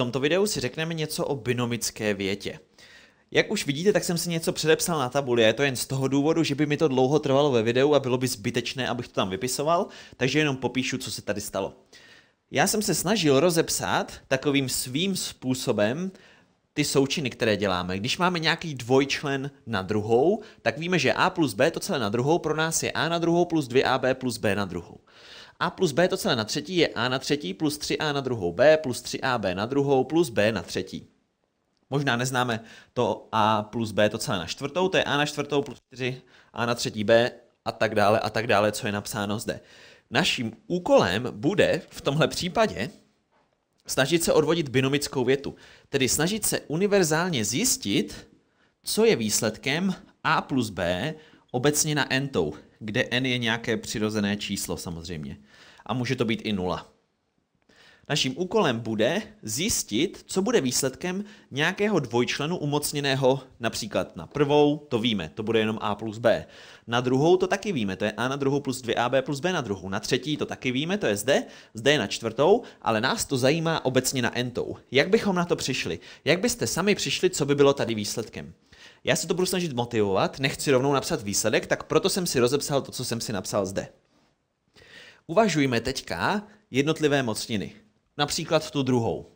tomto videu si řekneme něco o binomické větě. Jak už vidíte, tak jsem si něco předepsal na tabuli, je to jen z toho důvodu, že by mi to dlouho trvalo ve videu a bylo by zbytečné, abych to tam vypisoval, takže jenom popíšu, co se tady stalo. Já jsem se snažil rozepsat takovým svým způsobem ty součiny, které děláme. Když máme nějaký dvojčlen na druhou, tak víme, že a plus b to celé na druhou pro nás je a na druhou plus 2ab plus b na druhou. A plus B to celé na třetí je A na třetí plus 3A na druhou B plus 3AB na druhou plus B na třetí. Možná neznáme to A plus B to celé na čtvrtou, to je A na čtvrtou plus 4, A na třetí B a tak dále a tak dále, co je napsáno zde. Naším úkolem bude v tomhle případě snažit se odvodit binomickou větu, tedy snažit se univerzálně zjistit, co je výsledkem A plus B obecně na n tou, kde n je nějaké přirozené číslo samozřejmě a může to být i nula. Naším úkolem bude zjistit, co bude výsledkem nějakého dvojčlenu umocněného například na prvou, to víme, to bude jenom a plus b. Na druhou to taky víme, to je a na druhou plus 2ab plus b na druhou. Na třetí to taky víme, to je zde, zde je na čtvrtou, ale nás to zajímá obecně na entou. Jak bychom na to přišli? Jak byste sami přišli, co by bylo tady výsledkem? Já se to budu snažit motivovat, nechci rovnou napsat výsledek, tak proto jsem si rozepsal to, co jsem si napsal zde. Uvažujme teďka jednotlivé mocniny, například tu druhou.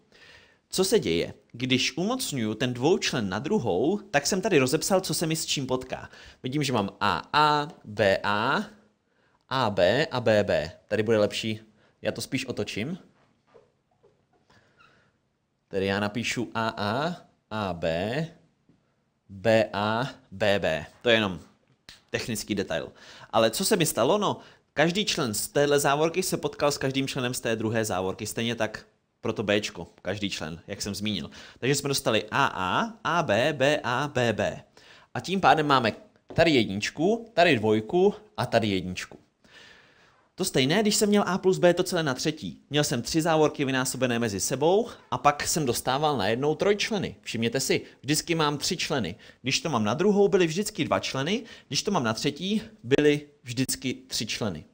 Co se děje? Když umocňuju ten dvoučlen na druhou, tak jsem tady rozepsal, co se mi s čím potká. Vidím, že mám AA, BA, AB a BB. Tady bude lepší, já to spíš otočím. Tedy já napíšu AA, AB, BA, BB. To je jenom technický detail. Ale co se mi stalo? No, Každý člen z téhle závorky se potkal s každým členem z té druhé závorky, stejně tak pro to B, každý člen, jak jsem zmínil. Takže jsme dostali AA, AB, BA, BB. A tím pádem máme tady jedničku, tady dvojku a tady jedničku. To stejné, když jsem měl A plus B to celé na třetí. Měl jsem tři závorky vynásobené mezi sebou a pak jsem dostával na jednou trojčleny. Všimněte si, vždycky mám tři členy. Když to mám na druhou, byly vždycky dva členy, když to mám na třetí, byly vždycky tři členy.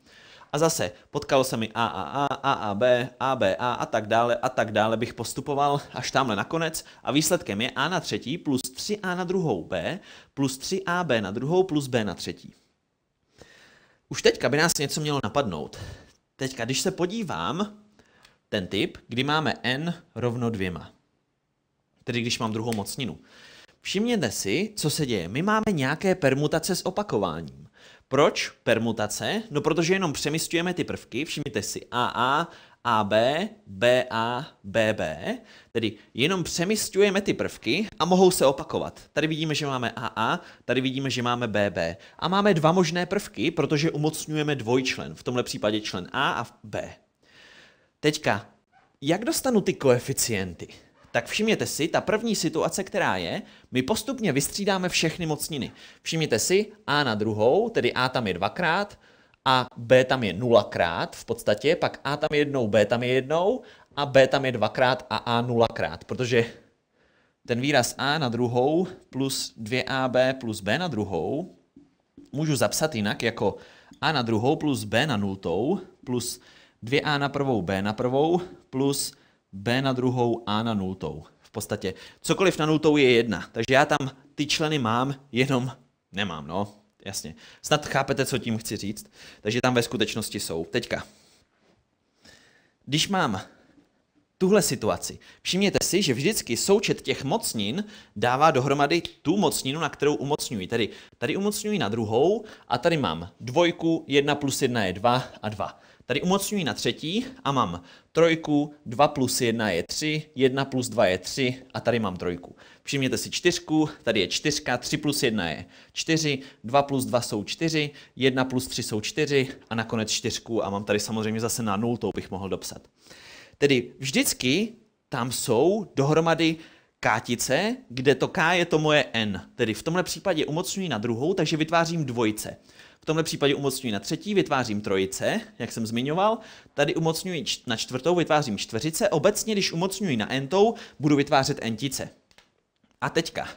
A zase potkalo se mi a a a a tak dále a tak dále bych postupoval až tamhle nakonec a výsledkem je A na třetí plus 3A na druhou B plus 3AB na druhou plus B na třetí. Už teďka by nás něco mělo napadnout. Teďka, když se podívám, ten typ, kdy máme n rovno dvěma. Tedy když mám druhou mocninu. Všimněte si, co se děje. My máme nějaké permutace s opakováním. Proč permutace? No protože jenom přemysťujeme ty prvky. Všimněte si AA, AB, BA, BB, tedy jenom přemysťujeme ty prvky a mohou se opakovat. Tady vidíme, že máme AA, tady vidíme, že máme BB. A máme dva možné prvky, protože umocňujeme dvojčlen, v tomhle případě člen A a B. Teďka, jak dostanu ty koeficienty? tak všimněte si, ta první situace, která je, my postupně vystřídáme všechny mocniny. Všimněte si, A na druhou, tedy A tam je dvakrát, a B tam je nulakrát v podstatě, pak A tam je jednou, B tam je jednou a B tam je dvakrát a A nulakrát, protože ten výraz A na druhou plus 2AB plus B na druhou můžu zapsat jinak jako A na druhou plus B na nultou plus 2A na prvou B na prvou plus B na druhou A na nultou. V podstatě cokoliv na nultou je jedna, takže já tam ty členy mám, jenom nemám, no. Jasně. Snad chápete, co tím chci říct. Takže tam ve skutečnosti jsou. Teďka. Když mám tuhle situaci, všimněte si, že vždycky součet těch mocnin dává dohromady tu mocninu, na kterou umocňuji. Tedy tady umocňuji na druhou a tady mám dvojku, jedna plus jedna je dva a dva. Tady umocňuji na třetí a mám trojku, 2 plus 1 je 3, 1 plus 2 je 3 a tady mám trojku. Všimněte si čtyřku, tady je čtyřka, 3 plus 1 je 4, 2 plus 2 jsou 4, 1 plus 3 jsou 4 a nakonec čtyřku a mám tady samozřejmě zase na to bych mohl dopsat. Tedy vždycky tam jsou dohromady kátice, kde to K je to moje N. Tedy v tomhle případě umocňuji na druhou, takže vytvářím dvojce. V tomhle případě umocňuji na třetí, vytvářím trojice, jak jsem zmiňoval. Tady umocňuji na čtvrtou, vytvářím čtveřice. Obecně, když umocňuji na entou, budu vytvářet entice. A teďka.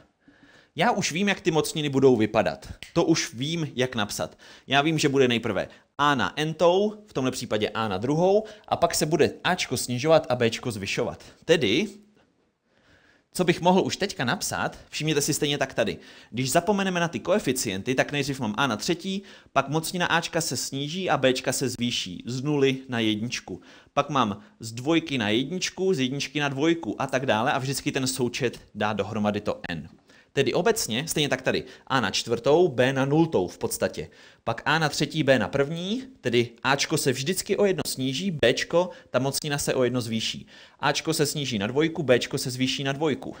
Já už vím, jak ty mocniny budou vypadat. To už vím, jak napsat. Já vím, že bude nejprve A na entou, v tomhle případě A na druhou, a pak se bude Ačko snižovat a Bčko zvyšovat. Tedy co bych mohl už teďka napsat, všimněte si stejně tak tady. Když zapomeneme na ty koeficienty, tak nejdřív mám a na třetí, pak mocnina ačka se sníží a bčka se zvýší z nuly na jedničku. Pak mám z dvojky na jedničku, z jedničky na dvojku a tak dále a vždycky ten součet dá dohromady to n. Tedy obecně, stejně tak tady, A na čtvrtou, B na nultou v podstatě. Pak A na třetí, B na první, tedy Ačko se vždycky o jedno sníží, Bčko, ta mocnina se o jedno zvýší. Ačko se sníží na dvojku, Bčko se zvýší na dvojku.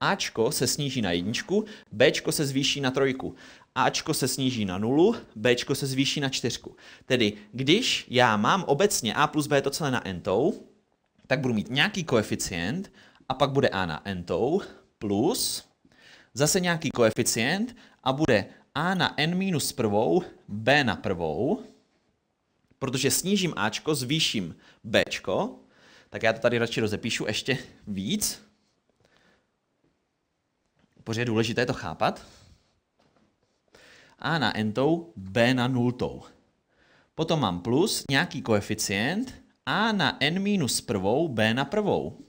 Ačko se sníží na jedničku, Bčko se zvýší na trojku. Ačko se sníží na nulu, Bčko se zvýší na čtyřku. Tedy když já mám obecně A plus B to celé na n tou, tak budu mít nějaký koeficient a pak bude A na n tou plus zase nějaký koeficient a bude a na n minus prvou, b na prvou, protože snížím ačko, zvýším bčko, tak já to tady radši rozepíšu ještě víc, protože je důležité to chápat. A na n tou, b na nultou. Potom mám plus nějaký koeficient a na n minus prvou, b na prvou.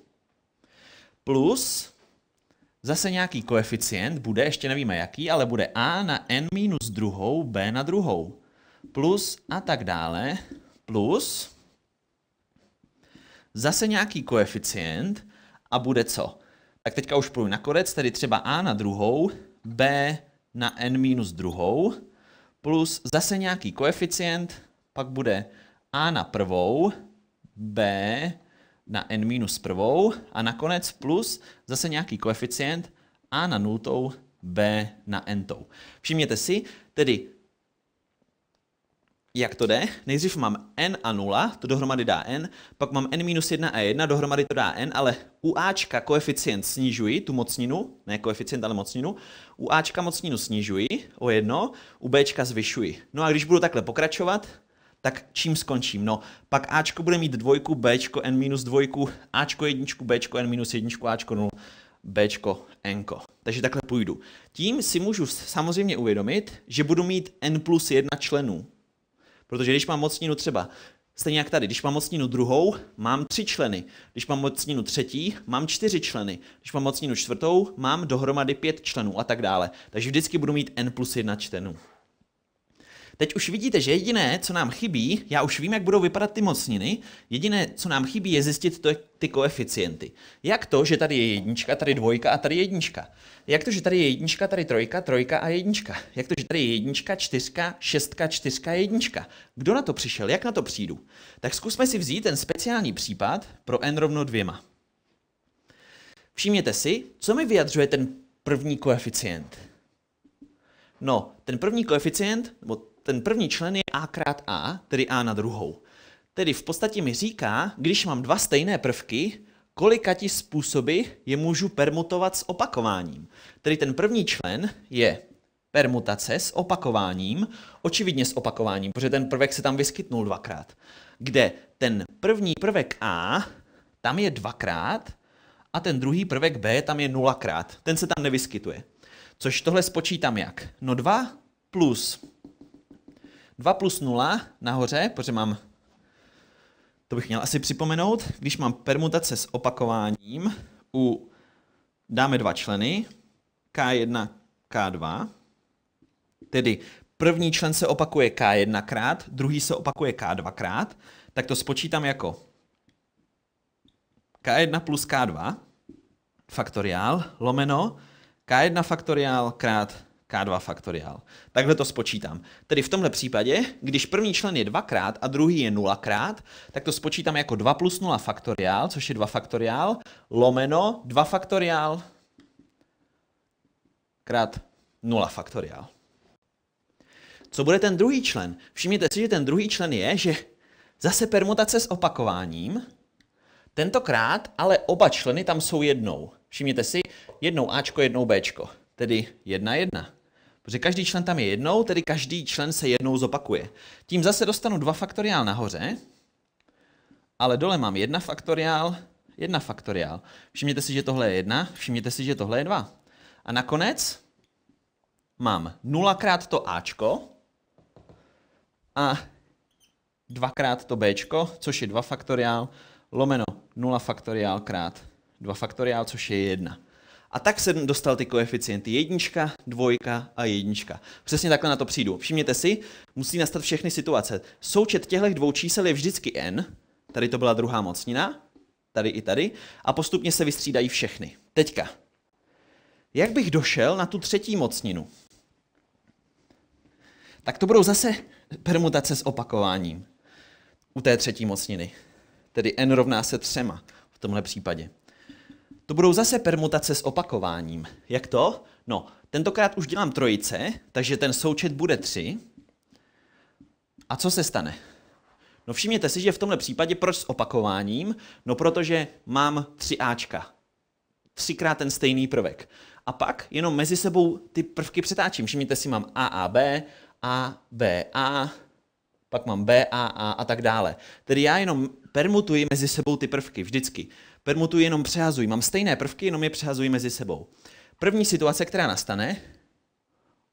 Plus Zase nějaký koeficient bude, ještě nevíme jaký, ale bude a na n minus druhou, b na druhou, plus a tak dále, plus zase nějaký koeficient a bude co? Tak teďka už půjdu na korec, tedy třeba a na druhou, b na n minus druhou, plus zase nějaký koeficient, pak bude a na prvou, b na n minus prvou a nakonec plus zase nějaký koeficient a na nultou b na n tou. Všimněte si, tedy jak to jde? Nejdřív mám n a 0, to dohromady dá n, pak mám n minus 1 a 1, dohromady to dá n, ale u ačka koeficient snižuji, tu mocninu, ne koeficient, ale mocninu, u ačka mocninu snižuji o 1, u bčka zvyšuji. No a když budu takhle pokračovat, tak čím skončím? No, pak Ačko bude mít dvojku, Bčko, N minus dvojku, Ačko jedničku, Bčko, N minus jedničku, Ačko nul Bčko, Nko. Takže takhle půjdu. Tím si můžu samozřejmě uvědomit, že budu mít N plus 1 členů. Protože když mám mocninu třeba Stejně jak tady, když mám mocninu druhou, mám tři členy. Když mám mocninu třetí, mám čtyři členy. Když mám mocninu čtvrtou, mám dohromady pět členů a tak dále. Takže vždycky budu mít n plus jedna členů. Teď už vidíte, že jediné, co nám chybí, já už vím, jak budou vypadat ty mocniny, jediné, co nám chybí, je zjistit to, ty koeficienty. Jak to, že tady je jednička, tady dvojka a tady jednička? Jak to, že tady je jednička, tady trojka, trojka a jednička? Jak to, že tady je jednička, čtyřka, šestka, čtyřka, jednička? Kdo na to přišel? Jak na to přijdu? Tak zkusme si vzít ten speciální případ pro n rovno dvěma. Všimněte si, co mi vyjadřuje ten první koeficient. No, ten první koeficient, nebo ten první člen je a krát a, tedy a na druhou. Tedy v podstatě mi říká, když mám dva stejné prvky, kolika ti způsoby je můžu permutovat s opakováním. Tedy ten první člen je permutace s opakováním, očividně s opakováním, protože ten prvek se tam vyskytnul dvakrát, kde ten první prvek A, tam je dvakrát, a ten druhý prvek B, tam je nulakrát. Ten se tam nevyskytuje. Což tohle spočítám jak? No 2 plus 2 plus 0 nahoře, protože mám, to bych měl asi připomenout, když mám permutace s opakováním u, dáme dva členy, K1, K2, tedy první člen se opakuje K1 krát, druhý se opakuje K2 krát, tak to spočítám jako K1 plus K2 faktoriál lomeno K1 faktoriál krát k2 faktoriál. Takhle to spočítám. Tedy v tomhle případě, když první člen je dvakrát a druhý je nulakrát, tak to spočítám jako 2 plus 0 faktoriál, což je 2 faktoriál, lomeno 2 faktoriál krát 0 faktoriál. Co bude ten druhý člen? Všimněte si, že ten druhý člen je, že zase permutace s opakováním, tentokrát ale oba členy tam jsou jednou. Všimněte si, jednou Ačko, jednou Bčko, tedy jedna jedna. Protože každý člen tam je jednou, tedy každý člen se jednou zopakuje. Tím zase dostanu dva faktoriál nahoře, ale dole mám jedna faktoriál, jedna faktoriál. Všimněte si, že tohle je jedna. všimněte si, že tohle je dva. A nakonec mám 0 krát to Ačko a dvakrát to Bčko, což je 2 faktoriál, lomeno 0 faktoriál krát 2 faktoriál, což je 1. A tak jsem dostal ty koeficienty jednička, dvojka a jednička. Přesně takhle na to přijdu. Všimněte si, musí nastat všechny situace. Součet těchto dvou čísel je vždycky n, tady to byla druhá mocnina, tady i tady, a postupně se vystřídají všechny. Teďka, jak bych došel na tu třetí mocninu? Tak to budou zase permutace s opakováním u té třetí mocniny. Tedy n rovná se třema v tomhle případě. To budou zase permutace s opakováním. Jak to? No, tentokrát už dělám trojice, takže ten součet bude 3. A co se stane? No všimněte si, že v tomhle případě proč s opakováním? No protože mám 3 Ačka. Třikrát ten stejný prvek. A pak jenom mezi sebou ty prvky přetáčím. Všimněte si, mám A, A, B, A, B, A, pak mám B, A, A a tak dále. Tedy já jenom permutuji mezi sebou ty prvky vždycky permutuji jenom přehazuji. Mám stejné prvky, jenom je přehazuji mezi sebou. První situace, která nastane,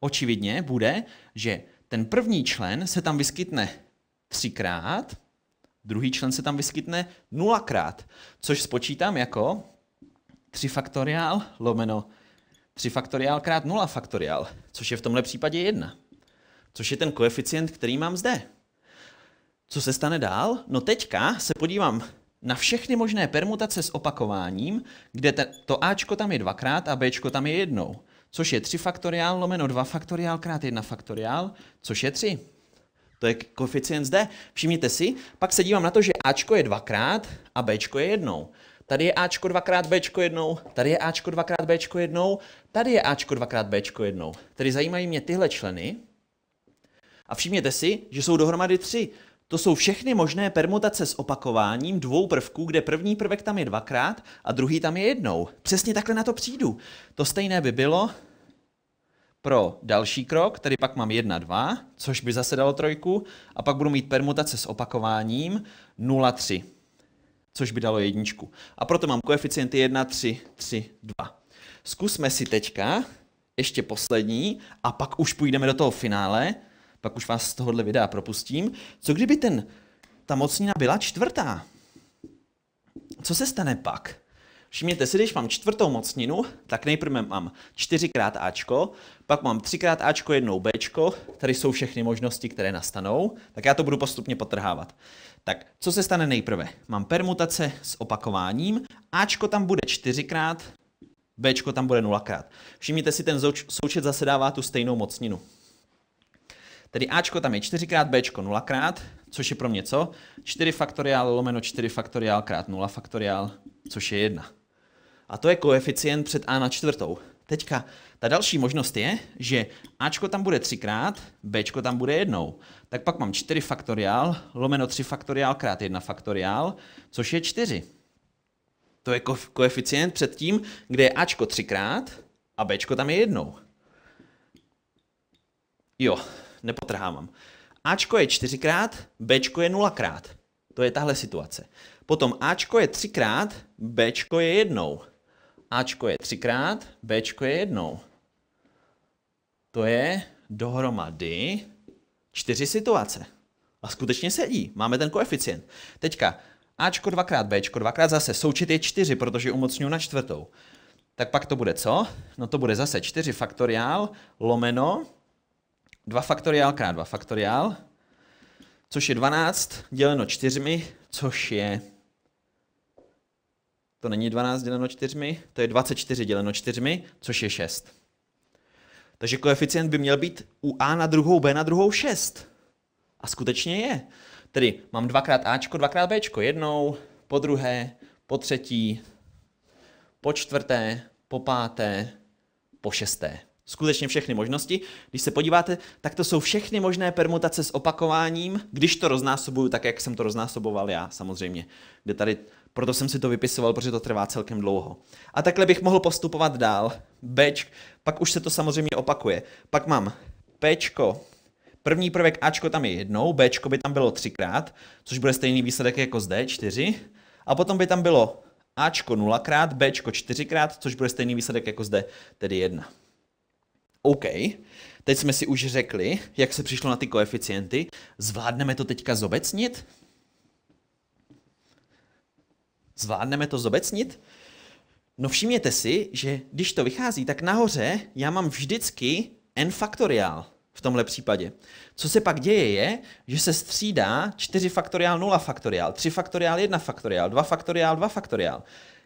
očividně bude, že ten první člen se tam vyskytne třikrát, druhý člen se tam vyskytne nulakrát, což spočítám jako 3 faktoriál lomeno 3 faktoriál krát 0 faktoriál, což je v tomhle případě 1, což je ten koeficient, který mám zde. Co se stane dál? No teďka se podívám na všechny možné permutace s opakováním, kde to Ačko tam je dvakrát a Bčko tam je jednou, což je 3 faktoriál lomeno 2 faktoriál krát 1 faktoriál, což je 3. To je koeficient zde. Všimněte si, pak se dívám na to, že Ačko je dvakrát a Bčko je jednou. Tady je Ačko dvakrát Bčko jednou, tady je Ačko dvakrát Bčko jednou, tady je Ačko dvakrát Bčko jednou. Tedy zajímají mě tyhle členy. A všimněte si, že jsou dohromady tři. To jsou všechny možné permutace s opakováním dvou prvků, kde první prvek tam je dvakrát a druhý tam je jednou. Přesně takhle na to přijdu. To stejné by bylo pro další krok, tedy pak mám 1, 2, což by zase dalo trojku, a pak budu mít permutace s opakováním 0, 3, což by dalo jedničku. A proto mám koeficienty 1, 3, 3, 2. Zkusme si teďka ještě poslední a pak už půjdeme do toho finále pak už vás z tohohle videa propustím. Co kdyby ten, ta mocnina byla čtvrtá? Co se stane pak? Všimněte si, když mám čtvrtou mocninu, tak nejprve mám čtyřikrát Ačko, pak mám třikrát Ačko, jednou Bčko, tady jsou všechny možnosti, které nastanou, tak já to budu postupně potrhávat. Tak, co se stane nejprve? Mám permutace s opakováním, Ačko tam bude čtyřikrát, Bčko tam bude nulakrát. Všimněte si, ten součet zase dává tu stejnou mocninu. Tedy Ačko tam je 4 krát, Bčko 0 krát, což je pro mě co? 4 faktoriál lomeno 4 faktoriál krát 0 faktoriál, což je 1. A to je koeficient před A na čtvrtou. Teďka, ta další možnost je, že Ačko tam bude 3 třikrát, Bčko tam bude jednou. Tak pak mám 4 faktoriál, lomeno 3 faktoriál krát 1 faktoriál, což je 4. To je koeficient před tím, kde je Ačko 3 třikrát a Bčko tam je jednou. Jo, nepotrhávám. Ačko je čtyřikrát, Bčko je nulakrát. To je tahle situace. Potom Ačko je třikrát, Bčko je jednou. Ačko je třikrát, Bčko je jednou. To je dohromady čtyři situace. A skutečně sedí, máme ten koeficient. Teďka Ačko dvakrát, Bčko dvakrát zase, součet je čtyři, protože umocňuji na čtvrtou. Tak pak to bude co? No to bude zase 4 faktoriál lomeno 2 faktoriál krát 2 faktoriál, což je 12 děleno 4, což je... To není 12 děleno 4, to je 24 děleno 4, což je 6. Takže koeficient by měl být u A na druhou, B na druhou 6. A skutečně je. Tedy mám dvakrát Ačko, dvakrát Bčko. Jednou, po druhé, po třetí, po čtvrté, po páté, po šesté skutečně všechny možnosti. Když se podíváte, tak to jsou všechny možné permutace s opakováním, když to roznásobuju tak, jak jsem to roznásoboval já samozřejmě. Kde tady, proto jsem si to vypisoval, protože to trvá celkem dlouho. A takhle bych mohl postupovat dál. Bč, pak už se to samozřejmě opakuje. Pak mám Pčko, První prvek Ačko tam je jednou, Bčko by tam bylo třikrát, což bude stejný výsledek jako zde, čtyři. A potom by tam bylo Ačko nulakrát, Bčko čtyřikrát, což bude stejný výsledek jako zde, tedy jedna. OK, teď jsme si už řekli, jak se přišlo na ty koeficienty, zvládneme to teďka zobecnit? Zvládneme to zobecnit? No všimněte si, že když to vychází, tak nahoře já mám vždycky n faktoriál v tomhle případě. Co se pak děje je, že se střídá 4 faktoriál, 0 faktoriál, 3 faktoriál, 1 faktoriál, 2 faktoriál, 2 faktoriál,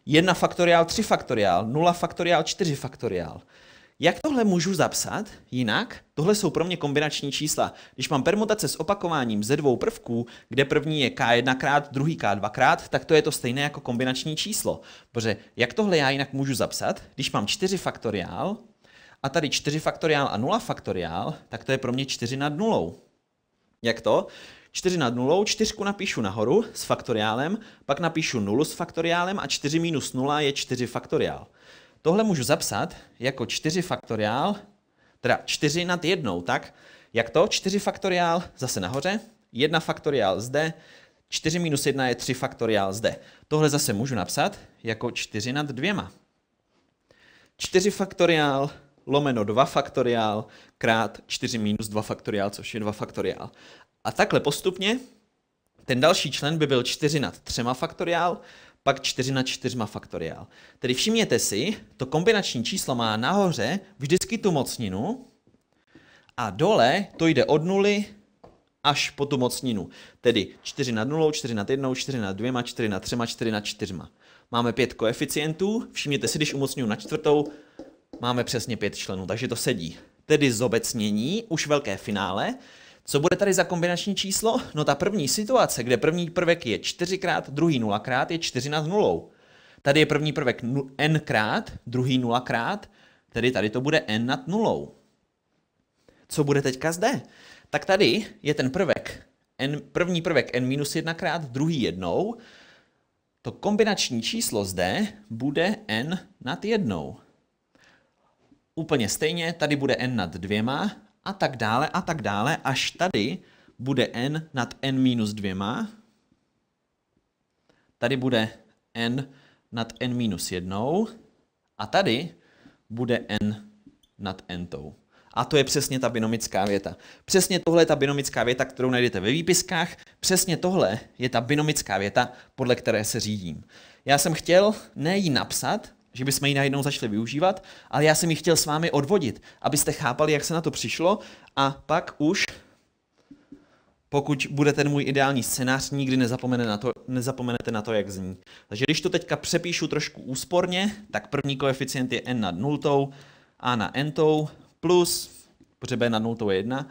1 faktoriál, 3 faktoriál, 0 faktoriál, 4 faktoriál. Jak tohle můžu zapsat jinak? Tohle jsou pro mě kombinační čísla. Když mám permutace s opakováním ze dvou prvků, kde první je k1 krát, druhý k2 krát, tak to je to stejné jako kombinační číslo. Protože jak tohle já jinak můžu zapsat? Když mám 4 faktoriál a tady 4 faktoriál a 0 faktoriál, tak to je pro mě 4 nad 0. Jak to? 4 nad 0, 4 napíšu nahoru s faktoriálem, pak napíšu 0 s faktoriálem a 4 minus 0 je 4 faktoriál. Tohle můžu zapsat jako 4 faktoriál, teda 4 nad jednou, tak? Jak to? 4 faktoriál zase nahoře, 1 faktoriál zde, 4 minus 1 je 3 faktoriál zde. Tohle zase můžu napsat jako 4 nad dvěma. 4 faktoriál lomeno 2 faktoriál krát 4 minus 2 faktoriál, což je 2 faktoriál. A takhle postupně ten další člen by byl 4 nad 3 faktoriál pak 4 na 4 faktoriál. Tedy všimněte si, to kombinační číslo má nahoře vždycky tu mocninu a dole to jde od nuly až po tu mocninu. Tedy 4 nad 0, 4 nad 1, 4 nad 2, 4 nad 3, 4 nad 4. Máme pět koeficientů, všimněte si, když umocňuji na čtvrtou, máme přesně pět členů, takže to sedí. Tedy zobecnění, už velké finále, co bude tady za kombinační číslo? No ta první situace, kde první prvek je 4 krát, druhý 0 krát, je 4 nad nulou. Tady je první prvek n krát, druhý 0 krát, tedy tady to bude n nad nulou. Co bude teďka zde? Tak tady je ten prvek, n, první prvek n minus 1 krát, druhý jednou. To kombinační číslo zde bude n nad jednou. Úplně stejně, tady bude n nad dvěma a tak dále a tak dále, až tady bude n nad n minus dvěma. Tady bude n nad n minus jednou a tady bude n nad n tou. A to je přesně ta binomická věta. Přesně tohle je ta binomická věta, kterou najdete ve výpiskách. Přesně tohle je ta binomická věta, podle které se řídím. Já jsem chtěl ne ji napsat, že bychom ji najednou začali využívat, ale já jsem ji chtěl s vámi odvodit, abyste chápali, jak se na to přišlo a pak už, pokud bude ten můj ideální scénář, nikdy nezapomene na to, nezapomenete na to, jak zní. Takže když to teďka přepíšu trošku úsporně, tak první koeficient je n nad nultou, a na n tou plus, protože b nad nultou je 1,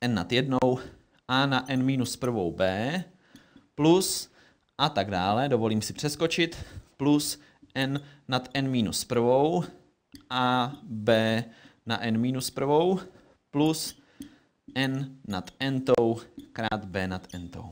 n nad jednou, a na n minus prvou b, plus a tak dále, dovolím si přeskočit, plus n nad n minus prvou a b na n minus prvou plus n nad n tou krát b nad n tou.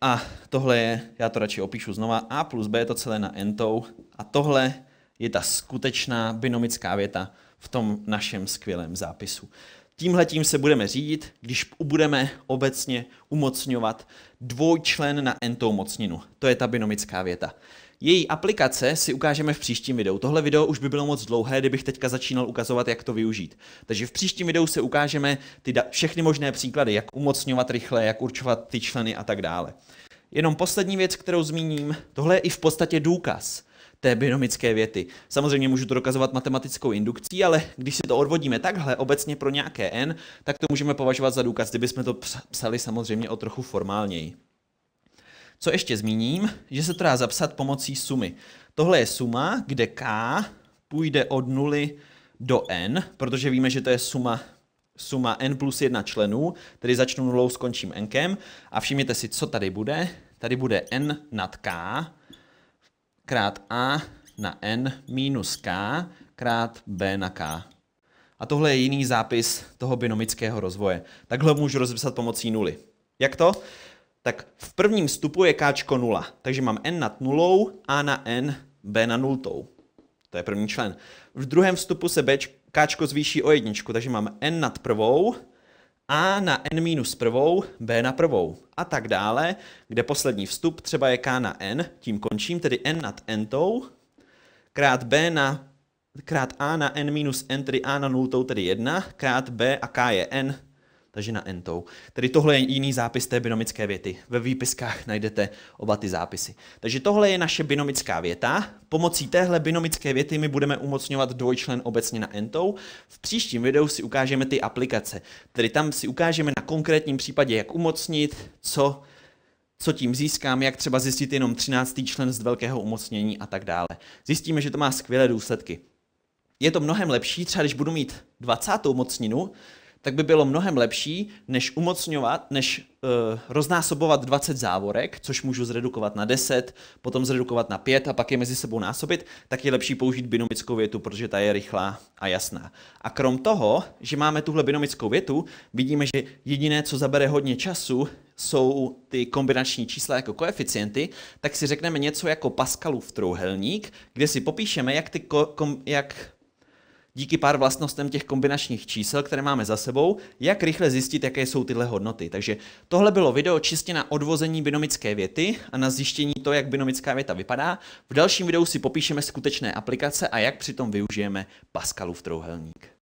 A tohle je, já to radši opíšu znova, a plus b je to celé na n tou a tohle je ta skutečná binomická věta v tom našem skvělém zápisu. Tímhletím se budeme řídit, když budeme obecně umocňovat dvojčlen na n-tou mocninu. To je ta binomická věta. Její aplikace si ukážeme v příštím videu. Tohle video už by bylo moc dlouhé, kdybych teďka začínal ukazovat, jak to využít. Takže v příštím videu se ukážeme ty všechny možné příklady, jak umocňovat rychle, jak určovat ty členy a tak dále. Jenom poslední věc, kterou zmíním, tohle je i v podstatě důkaz té binomické věty. Samozřejmě můžu to dokazovat matematickou indukcí, ale když si to odvodíme takhle obecně pro nějaké n, tak to můžeme považovat za důkaz, kdybychom to psali samozřejmě o trochu formálněji. Co ještě zmíním, že se to dá zapsat pomocí sumy. Tohle je suma, kde k půjde od 0 do n, protože víme, že to je suma suma n plus 1 členů, tedy začnu nulou, skončím nkem. A všimněte si, co tady bude. Tady bude n nad k, krát a na n minus k krát b na k. A tohle je jiný zápis toho binomického rozvoje. Takhle můžu rozepsat pomocí nuly. Jak to? Tak v prvním stupu je káčko 0, takže mám n nad nulou a na n b na nultou. To je první člen. V druhém vstupu se b, zvýší o jedničku, takže mám n nad prvou a na n minus prvou, b na prvou a tak dále, kde poslední vstup třeba je k na n, tím končím, tedy n nad n tou, krát b na krát a na n minus n, tedy a na nultou, tedy 1, krát b a k je n, takže na entou. Tedy tohle je jiný zápis té binomické věty. Ve výpiskách najdete oba ty zápisy. Takže tohle je naše binomická věta. Pomocí téhle binomické věty my budeme umocňovat dvojčlen obecně na entou. V příštím videu si ukážeme ty aplikace. Tedy tam si ukážeme na konkrétním případě, jak umocnit, co co tím získám, jak třeba zjistit jenom 13. člen z velkého umocnění a tak dále. Zjistíme, že to má skvělé důsledky. Je to mnohem lepší, třeba když budu mít 20. mocninu, tak by bylo mnohem lepší, než umocňovat, než uh, roznásobovat 20 závorek, což můžu zredukovat na 10, potom zredukovat na 5 a pak je mezi sebou násobit, tak je lepší použít binomickou větu, protože ta je rychlá a jasná. A krom toho, že máme tuhle binomickou větu, vidíme, že jediné, co zabere hodně času, jsou ty kombinační čísla jako koeficienty, tak si řekneme něco jako Pascalův trouhelník, kde si popíšeme, jak, ty ko- kom- jak díky pár vlastnostem těch kombinačních čísel, které máme za sebou, jak rychle zjistit, jaké jsou tyhle hodnoty. Takže tohle bylo video čistě na odvození binomické věty a na zjištění to, jak binomická věta vypadá. V dalším videu si popíšeme skutečné aplikace a jak přitom využijeme Pascalův trouhelník.